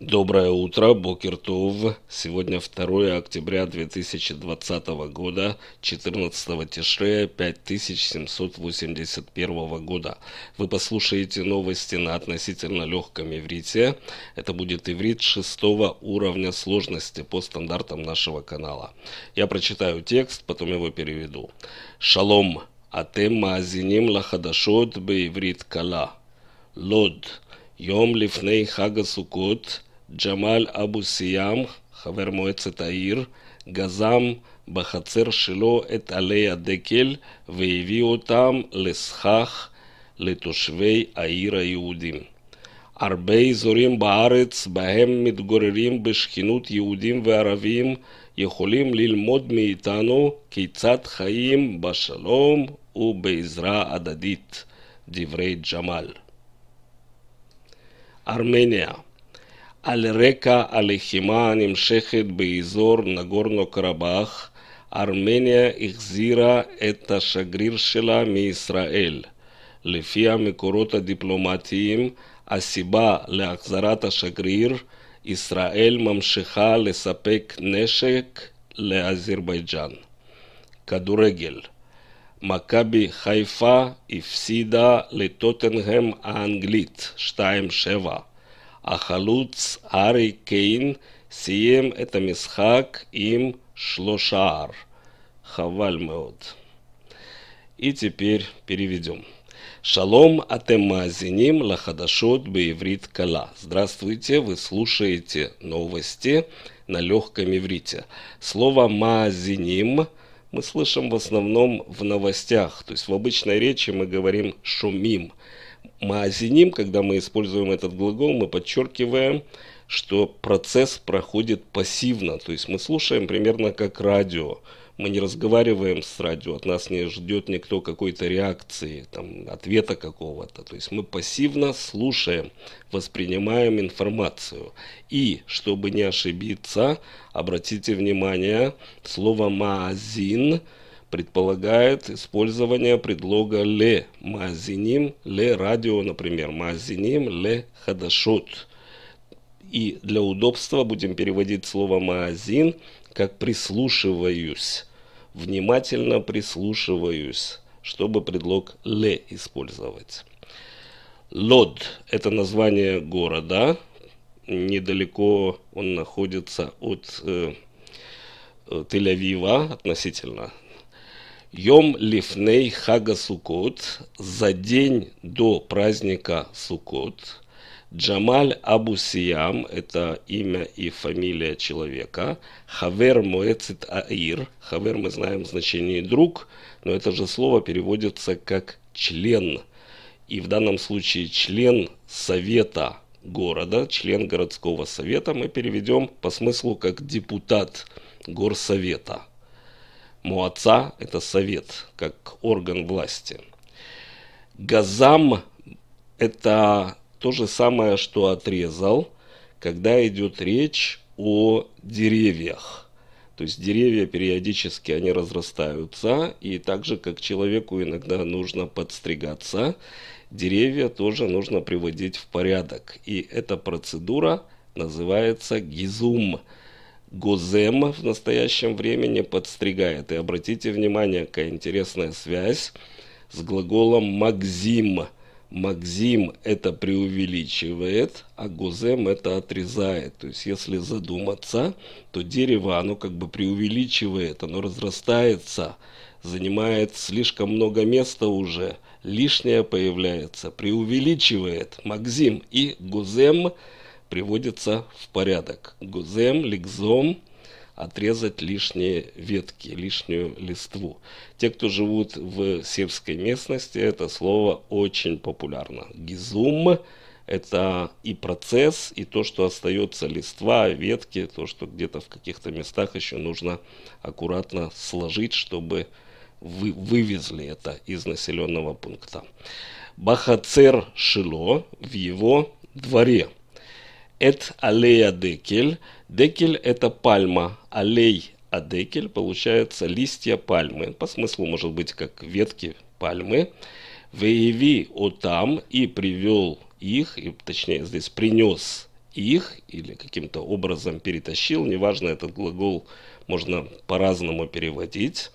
Доброе утро, Бокертов. Сегодня 2 октября 2020 года, 14 Тишрея 5781 года. Вы послушаете новости на относительно легком иврите. Это будет иврит шестого уровня сложности по стандартам нашего канала. Я прочитаю текст, потом его переведу. Шалом. Атем маазиним лахадашот иврит кала. Лод. Йом лифней хага сукот. ג'מאל אבו סיאם, חבר מועצת העיר, גזם בחצר שלו את עלי הדקל והביא אותם לסכך לתושבי העיר היהודים. הרבה אזורים בארץ בהם מתגוררים בשכנות יהודים וערבים יכולים ללמוד מאיתנו כיצד חיים בשלום ובעזרה הדדית, דברי ג'מאל. ארמניה על רקע הלחימה הנמשכת באזור נגורנו קרבאח, ארמניה החזירה את השגריר שלה מישראל. לפי המקורות הדיפלומטיים, הסיבה להחזרת השגריר, ישראל ממשיכה לספק נשק לאזרבייג'אן. כדורגל מכבי חיפה הפסידה לטוטנהם האנגלית 2-7 החלוץ ари кейн сием это мисхак им шлошар שער. חבל И теперь переведем. Шалом атемазиним лахадашот бееврит кала. Здравствуйте, вы слушаете новости на легком иврите. Слово мазиним мы слышим в основном в новостях, то есть в обычной речи мы говорим шумим маазиним, когда мы используем этот глагол, мы подчеркиваем, что процесс проходит пассивно. То есть мы слушаем примерно как радио. Мы не разговариваем с радио, от нас не ждет никто какой-то реакции, там, ответа какого-то. То есть мы пассивно слушаем, воспринимаем информацию. И, чтобы не ошибиться, обратите внимание, слово «маазин» предполагает использование предлога «ле» – «мазиним», «ле» – «радио», например, «мазиним», «ле» – «хадашот». И для удобства будем переводить слово «маазин» как «прислушиваюсь», «внимательно прислушиваюсь», чтобы предлог «ле» использовать. Лод – это название города. Недалеко он находится от э, э Тель-Авива относительно Йом лифней хага сукот, за день до праздника сукот. Джамаль Абусиям, это имя и фамилия человека. Хавер Муэцит Аир. Хавер мы знаем значение друг, но это же слово переводится как член. И в данном случае член совета города, член городского совета мы переведем по смыслу как депутат горсовета. Муаца – это совет, как орган власти. Газам – это то же самое, что отрезал, когда идет речь о деревьях. То есть деревья периодически они разрастаются, и так же, как человеку иногда нужно подстригаться, деревья тоже нужно приводить в порядок. И эта процедура называется гизум – Гузем в настоящем времени подстригает. И обратите внимание, какая интересная связь с глаголом «магзим». «Магзим» – это преувеличивает, а «гузем» – это отрезает. То есть, если задуматься, то дерево, оно как бы преувеличивает, оно разрастается, занимает слишком много места уже, лишнее появляется, преувеличивает «магзим» и «гузем» – приводится в порядок. Гузем, ликзом, отрезать лишние ветки, лишнюю листву. Те, кто живут в сельской местности, это слово очень популярно. Гизум – это и процесс, и то, что остается листва, ветки, то, что где-то в каких-то местах еще нужно аккуратно сложить, чтобы вы, вывезли это из населенного пункта. Бахацер Шило в его дворе – Эт аллея декель. Декель – это пальма. Аллей адекель получается листья пальмы. По смыслу может быть как ветки пальмы. Вееви там и привел их, и точнее здесь принес их или каким-то образом перетащил. Неважно, этот глагол можно по-разному переводить.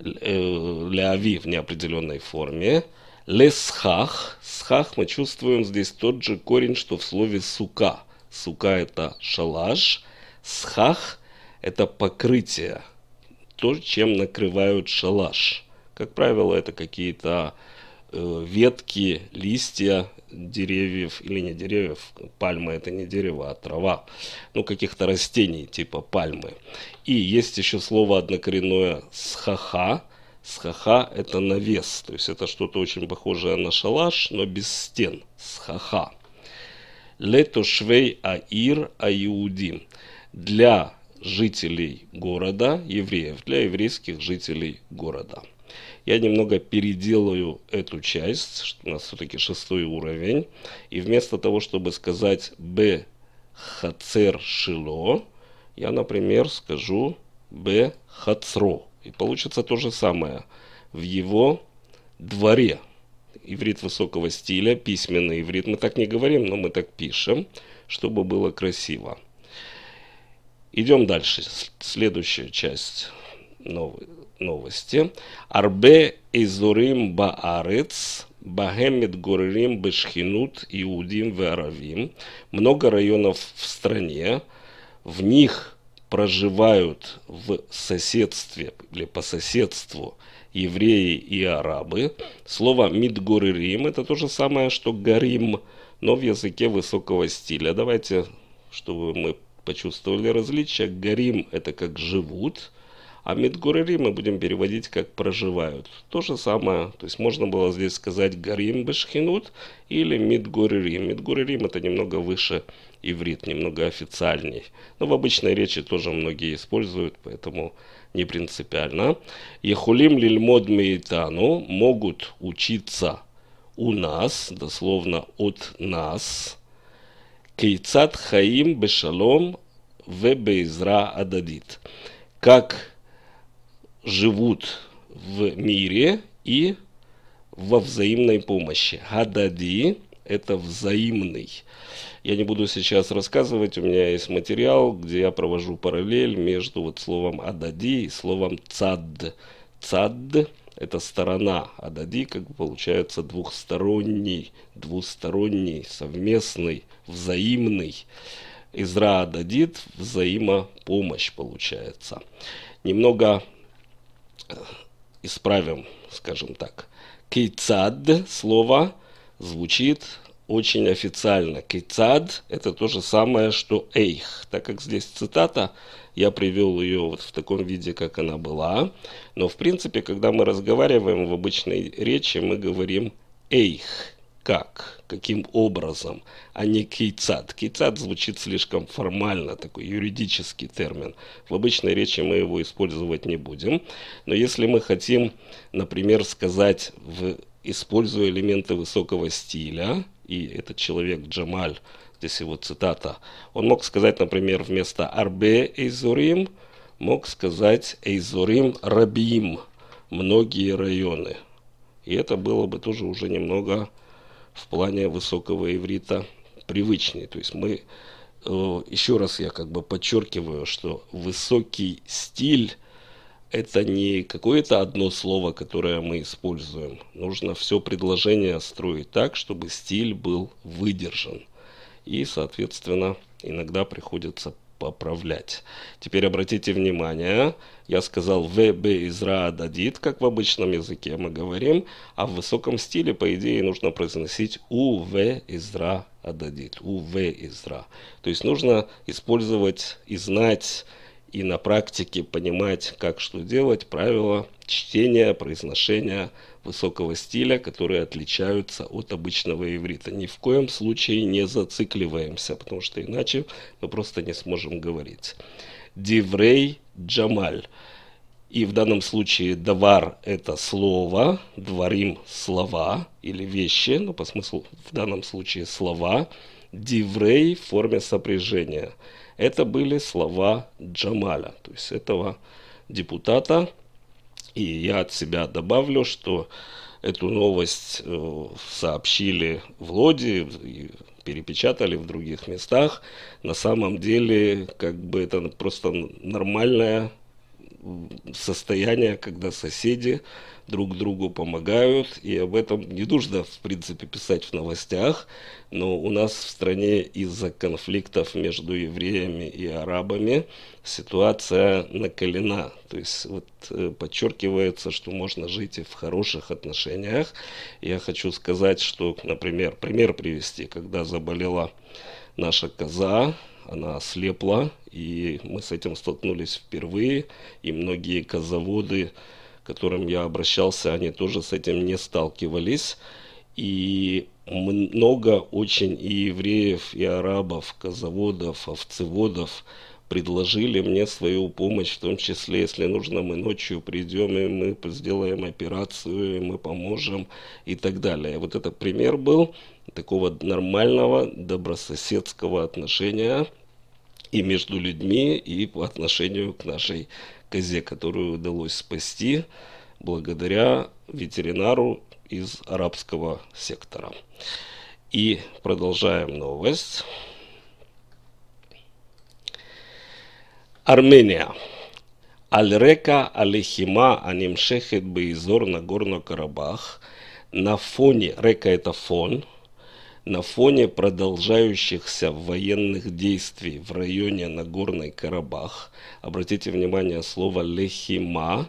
Э, Ляви в неопределенной форме. Лесхах. Схах мы чувствуем здесь тот же корень, что в слове сука. Сука это шалаш. Схах это покрытие. То, чем накрывают шалаш. Как правило, это какие-то э, ветки, листья деревьев или не деревьев, пальма это не дерево, а трава, ну каких-то растений типа пальмы. И есть еще слово однокоренное схаха, Схаха – это навес, то есть это что-то очень похожее на шалаш, но без стен. Схаха. Лето швей аир аиудим. Для жителей города, евреев, для еврейских жителей города. Я немного переделаю эту часть, что у нас все-таки шестой уровень. И вместо того, чтобы сказать «б хацер шило», я, например, скажу «б хацро». И получится то же самое в его дворе. Иврит высокого стиля, письменный иврит. Мы так не говорим, но мы так пишем, чтобы было красиво. Идем дальше. Следующая часть новости. Арбе изурим баарец, бахемит горерим бешхинут иудим Веравим Много районов в стране, в них проживают в соседстве или по соседству евреи и арабы. Слово «мидгоририм» – это то же самое, что «гарим», но в языке высокого стиля. Давайте, чтобы мы почувствовали различие, «гарим» – это как «живут», а «мидгоририм» мы будем переводить как «проживают». То же самое, то есть можно было здесь сказать «гарим бешхинут» или «мидгоририм». «Мидгоририм» – это немного выше иврит немного официальней. Но в обычной речи тоже многие используют, поэтому не принципиально. Ехулим лильмод мейтану могут учиться у нас, дословно от нас. Кейцат хаим бешалом в бейзра ададит. Как живут в мире и во взаимной помощи. Хадади это взаимный. Я не буду сейчас рассказывать, у меня есть материал, где я провожу параллель между вот словом «адади» и словом «цад». «Цад» – это сторона, «адади» как бы получается двухсторонний, двусторонний, совместный, взаимный. Изра «ададит» – взаимопомощь получается. Немного э, исправим, скажем так. Кейцад – слово звучит очень официально. Кейцад – это то же самое, что эйх. Так как здесь цитата, я привел ее вот в таком виде, как она была. Но, в принципе, когда мы разговариваем в обычной речи, мы говорим эйх. Как? Каким образом? А не кейцад. Кейцад звучит слишком формально, такой юридический термин. В обычной речи мы его использовать не будем. Но если мы хотим, например, сказать в используя элементы высокого стиля, и этот человек Джамаль, здесь его цитата, он мог сказать, например, вместо «Арбе Эйзурим» мог сказать «Эйзурим Рабим» – «Многие районы». И это было бы тоже уже немного в плане высокого иврита привычнее. То есть мы, э, еще раз я как бы подчеркиваю, что высокий стиль это не какое-то одно слово, которое мы используем. Нужно все предложение строить так, чтобы стиль был выдержан. И, соответственно, иногда приходится поправлять. Теперь обратите внимание, я сказал «вб изра дадит», как в обычном языке мы говорим, а в высоком стиле, по идее, нужно произносить «ув изра ададит», «ув изра». То есть нужно использовать и знать и на практике понимать, как что делать, правила чтения, произношения высокого стиля, которые отличаются от обычного иврита. Ни в коем случае не зацикливаемся, потому что иначе мы просто не сможем говорить. Диврей Джамаль. И в данном случае давар – это слово, дворим – слова или вещи, но по смыслу в данном случае слова. Диврей – в форме сопряжения – это были слова Джамаля, то есть этого депутата. И я от себя добавлю, что эту новость э, сообщили в Лоди, перепечатали в других местах. На самом деле, как бы это просто нормальная состояние, когда соседи друг другу помогают, и об этом не нужно, в принципе, писать в новостях, но у нас в стране из-за конфликтов между евреями и арабами ситуация накалена. То есть вот э, подчеркивается, что можно жить и в хороших отношениях. Я хочу сказать, что, например, пример привести, когда заболела наша коза, она слепла, и мы с этим столкнулись впервые, и многие козаводы, к которым я обращался, они тоже с этим не сталкивались. И много очень и евреев, и арабов, козаводов, овцеводов предложили мне свою помощь, в том числе, если нужно, мы ночью придем, и мы сделаем операцию, и мы поможем, и так далее. Вот это пример был такого нормального добрососедского отношения и между людьми, и по отношению к нашей козе, которую удалось спасти благодаря ветеринару из арабского сектора. И продолжаем новость. Армения. Аль-Река Алихима Анимшехет Бейзор Нагорно-Карабах. На фоне, река это фон, на фоне продолжающихся военных действий в районе Нагорный Карабах. Обратите внимание, слово «лехима»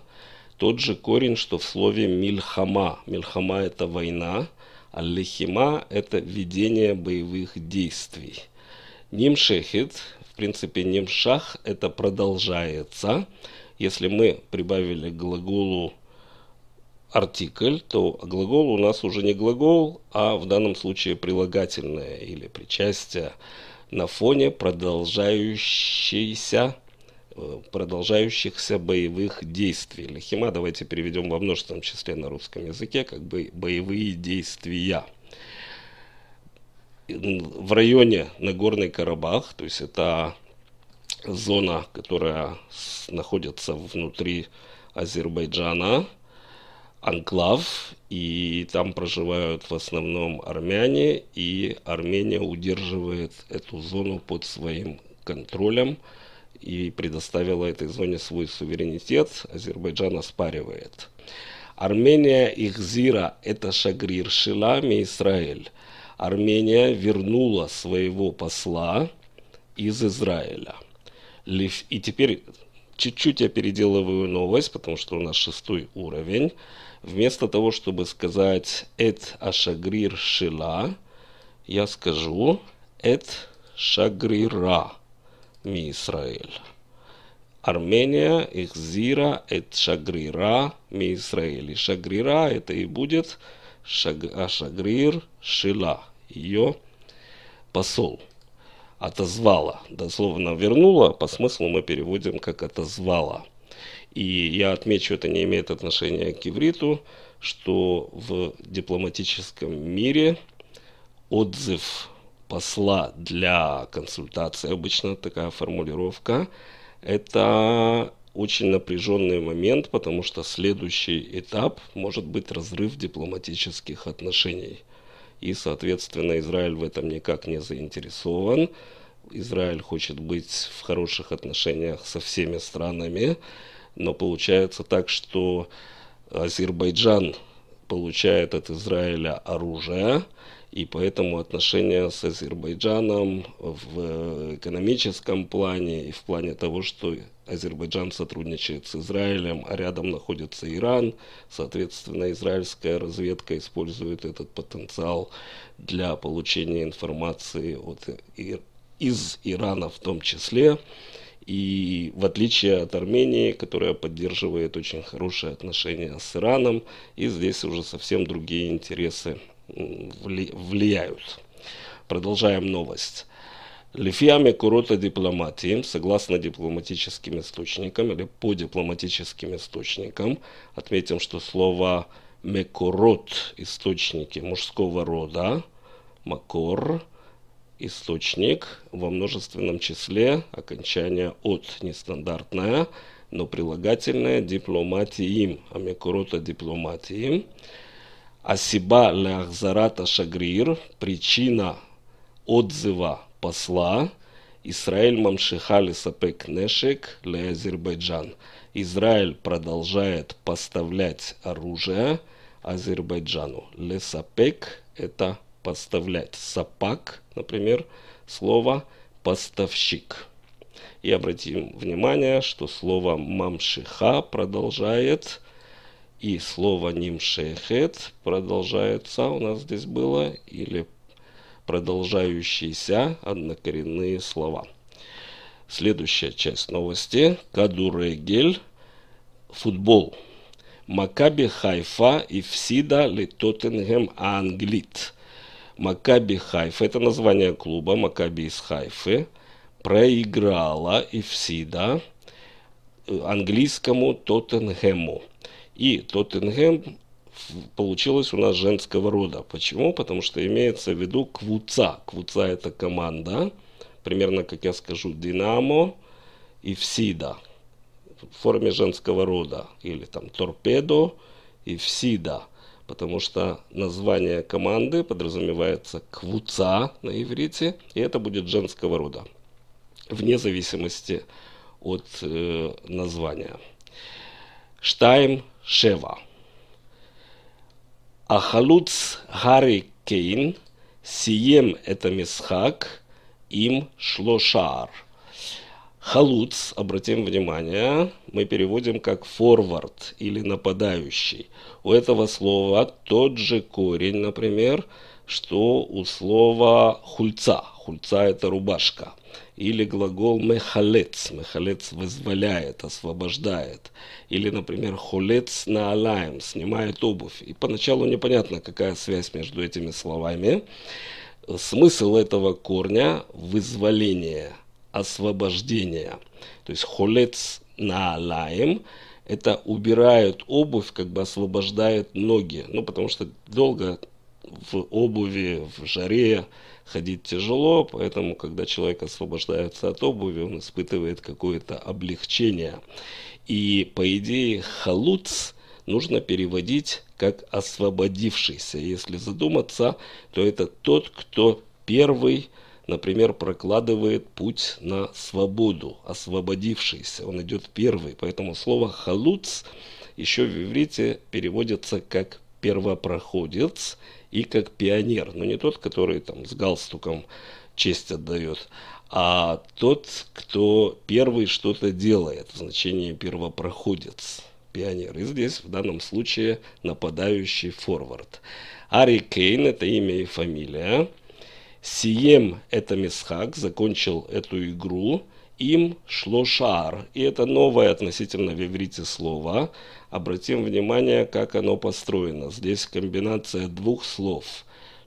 тот же корень, что в слове «мильхама». «Мильхама» – это война, а «лехима» – это ведение боевых действий. «Нимшехит» в принципе «нимшах» – это «продолжается». Если мы прибавили к глаголу артикль, то глагол у нас уже не глагол, а в данном случае прилагательное или причастие на фоне продолжающейся э, продолжающихся боевых действий. Лихима давайте переведем во множественном числе на русском языке, как бы боевые действия. В районе Нагорный Карабах, то есть это зона, которая находится внутри Азербайджана, анклав, и там проживают в основном армяне, и Армения удерживает эту зону под своим контролем и предоставила этой зоне свой суверенитет, Азербайджан оспаривает. Армения Ихзира – это Шагрир Шилами Израиль. Армения вернула своего посла из Израиля. И теперь чуть-чуть я переделываю новость, потому что у нас шестой уровень. Вместо того, чтобы сказать «эт ашагрир шила», я скажу «эт шагрира ми Исраэль». Армения «эхзира эт шагрира ми Исраэль». И шагрира это и будет шаг, ашагрир шила, ее посол отозвала. Дословно вернула, по смыслу мы переводим как отозвала. И я отмечу, это не имеет отношения к ивриту, что в дипломатическом мире отзыв посла для консультации, обычно такая формулировка, это очень напряженный момент, потому что следующий этап может быть разрыв дипломатических отношений. И, соответственно, Израиль в этом никак не заинтересован. Израиль хочет быть в хороших отношениях со всеми странами но получается так, что Азербайджан получает от Израиля оружие, и поэтому отношения с Азербайджаном в экономическом плане и в плане того, что Азербайджан сотрудничает с Израилем, а рядом находится Иран, соответственно, израильская разведка использует этот потенциал для получения информации от, из Ирана в том числе. И в отличие от Армении, которая поддерживает очень хорошие отношения с Ираном, и здесь уже совсем другие интересы влияют. Продолжаем новость. Лифьями курота дипломатии, согласно дипломатическим источникам или по дипломатическим источникам, отметим, что слово мекурот, источники мужского рода, макор, источник во множественном числе окончание «от» нестандартное, но прилагательное «дипломатиим», «амикурота дипломатиим». Асиба леахзарата шагрир, причина отзыва посла, Израиль мамшихали сапек нешек ле Азербайджан. Израиль продолжает поставлять оружие Азербайджану. Лесапек – это поставлять. Сапак, например, слово «поставщик». И обратим внимание, что слово «мамшиха» продолжает, и слово «нимшехет» продолжается, у нас здесь было, или продолжающиеся однокоренные слова. Следующая часть новости. Кадурегель. Футбол. Макаби Хайфа и ФСИДа Литотенгем Англит. Макаби Хайфа, это название клуба Макаби из Хайфы, проиграла Ифсида английскому Тоттенхэму. И Тоттенхэм получилось у нас женского рода. Почему? Потому что имеется в виду Квуца. Квуца это команда, примерно как я скажу, Динамо и Всида в форме женского рода. Или там Торпедо и Всида потому что название команды подразумевается квуца на иврите, и это будет женского рода, вне зависимости от э, названия. Штайм Шева. Ахалуц Гарри Кейн сием это мисхак им шлошар – Халуц, обратим внимание, мы переводим как форвард или нападающий. У этого слова тот же корень, например, что у слова хульца. Хульца – это рубашка. Или глагол мехалец. Мехалец вызволяет, освобождает. Или, например, холец на алаем, снимает обувь. И поначалу непонятно, какая связь между этими словами. Смысл этого корня – вызволение – освобождения. То есть холец на лаем это убирают обувь, как бы освобождают ноги. Ну, потому что долго в обуви, в жаре ходить тяжело, поэтому, когда человек освобождается от обуви, он испытывает какое-то облегчение. И, по идее, халуц нужно переводить как освободившийся. Если задуматься, то это тот, кто первый – например, прокладывает путь на свободу, освободившийся. Он идет первый, поэтому слово «халуц» еще в иврите переводится как «первопроходец» и как «пионер». Но не тот, который там с галстуком честь отдает, а тот, кто первый что-то делает, в значении «первопроходец» пионер. И здесь в данном случае нападающий форвард. Ари Кейн – это имя и фамилия. Сием это Мисхак закончил эту игру. Им шло шар. И это новое относительно в иврите слово. Обратим внимание, как оно построено. Здесь комбинация двух слов.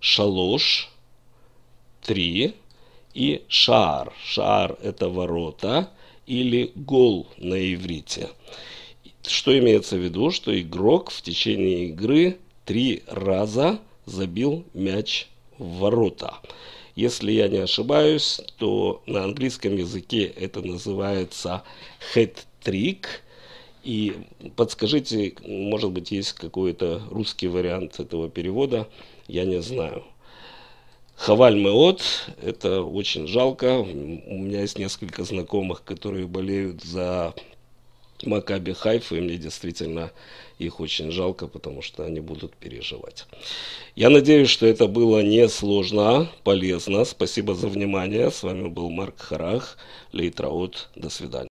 Шалош, три, и шар. Шар – это ворота или гол на иврите. Что имеется в виду? Что игрок в течение игры три раза забил мяч ворота. Если я не ошибаюсь, то на английском языке это называется хэт-трик. И подскажите, может быть, есть какой-то русский вариант этого перевода, я не знаю. Хаваль Меот, это очень жалко. У меня есть несколько знакомых, которые болеют за Макаби Хайфа, и мне действительно их очень жалко, потому что они будут переживать. Я надеюсь, что это было не несложно, полезно. Спасибо за внимание. С вами был Марк Харах, Лейтраут. До свидания.